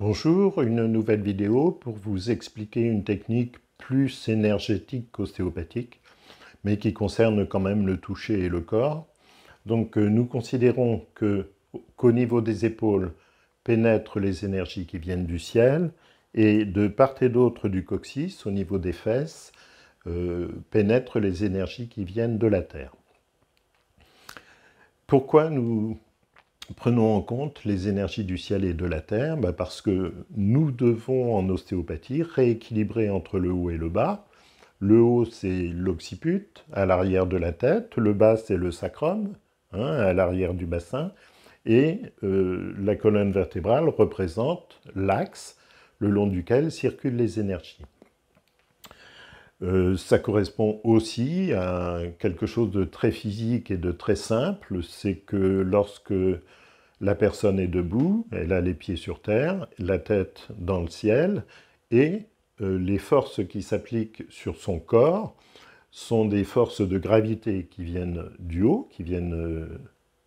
Bonjour, une nouvelle vidéo pour vous expliquer une technique plus énergétique qu'ostéopathique, mais qui concerne quand même le toucher et le corps. Donc euh, nous considérons qu'au niveau des épaules pénètrent les énergies qui viennent du ciel, et de part et d'autre du coccyx, au niveau des fesses, euh, pénètrent les énergies qui viennent de la terre. Pourquoi nous prenons en compte les énergies du ciel et de la terre bah, Parce que nous devons en ostéopathie rééquilibrer entre le haut et le bas. Le haut, c'est l'occiput, à l'arrière de la tête. Le bas, c'est le sacrum, hein, à l'arrière du bassin. Et euh, la colonne vertébrale représente l'axe le long duquel circulent les énergies. Euh, ça correspond aussi à quelque chose de très physique et de très simple, c'est que lorsque la personne est debout, elle a les pieds sur terre, la tête dans le ciel, et euh, les forces qui s'appliquent sur son corps sont des forces de gravité qui viennent du haut, qui viennent euh,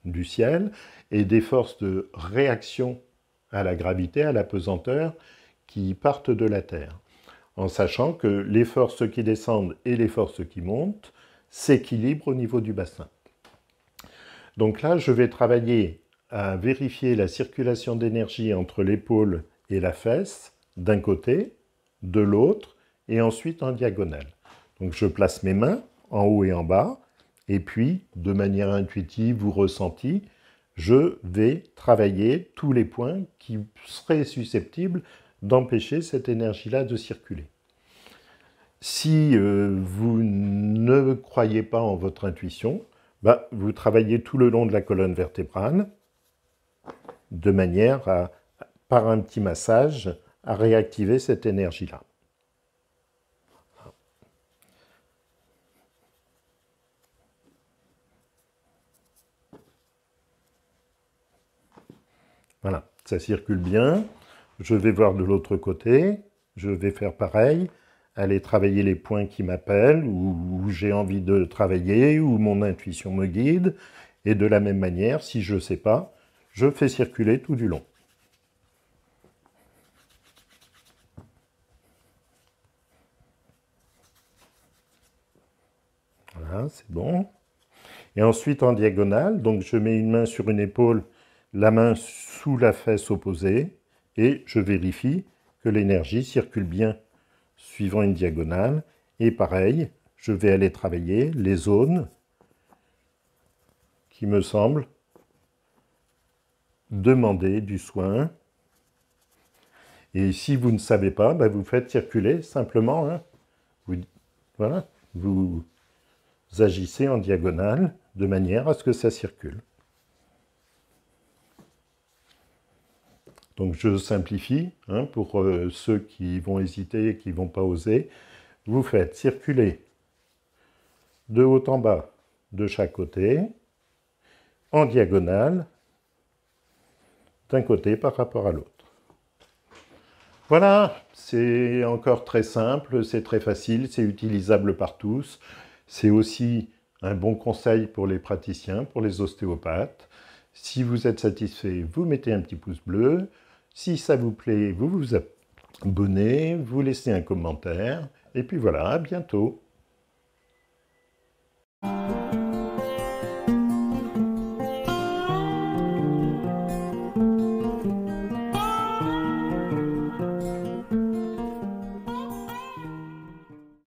du ciel, et des forces de réaction à la gravité, à la pesanteur, qui partent de la terre en sachant que les forces qui descendent et les forces qui montent s'équilibrent au niveau du bassin. Donc là, je vais travailler à vérifier la circulation d'énergie entre l'épaule et la fesse, d'un côté, de l'autre, et ensuite en diagonale. Donc je place mes mains en haut et en bas, et puis, de manière intuitive ou ressentie, je vais travailler tous les points qui seraient susceptibles d'empêcher cette énergie-là de circuler. Si euh, vous ne croyez pas en votre intuition, bah, vous travaillez tout le long de la colonne vertébrale, de manière à, par un petit massage, à réactiver cette énergie-là. Voilà, ça circule bien je vais voir de l'autre côté, je vais faire pareil, aller travailler les points qui m'appellent, ou, j'ai envie de travailler, ou mon intuition me guide. Et de la même manière, si je ne sais pas, je fais circuler tout du long. Voilà, c'est bon. Et ensuite, en diagonale, donc je mets une main sur une épaule, la main sous la fesse opposée et je vérifie que l'énergie circule bien suivant une diagonale. Et pareil, je vais aller travailler les zones qui me semblent demander du soin. Et si vous ne savez pas, ben, vous faites circuler simplement. Hein. voilà, vous agissez en diagonale de manière à ce que ça circule. Donc je simplifie hein, pour euh, ceux qui vont hésiter et qui ne vont pas oser. Vous faites circuler de haut en bas de chaque côté, en diagonale, d'un côté par rapport à l'autre. Voilà, c'est encore très simple, c'est très facile, c'est utilisable par tous. C'est aussi un bon conseil pour les praticiens, pour les ostéopathes. Si vous êtes satisfait, vous mettez un petit pouce bleu. Si ça vous plaît, vous vous abonnez, vous laissez un commentaire, et puis voilà, à bientôt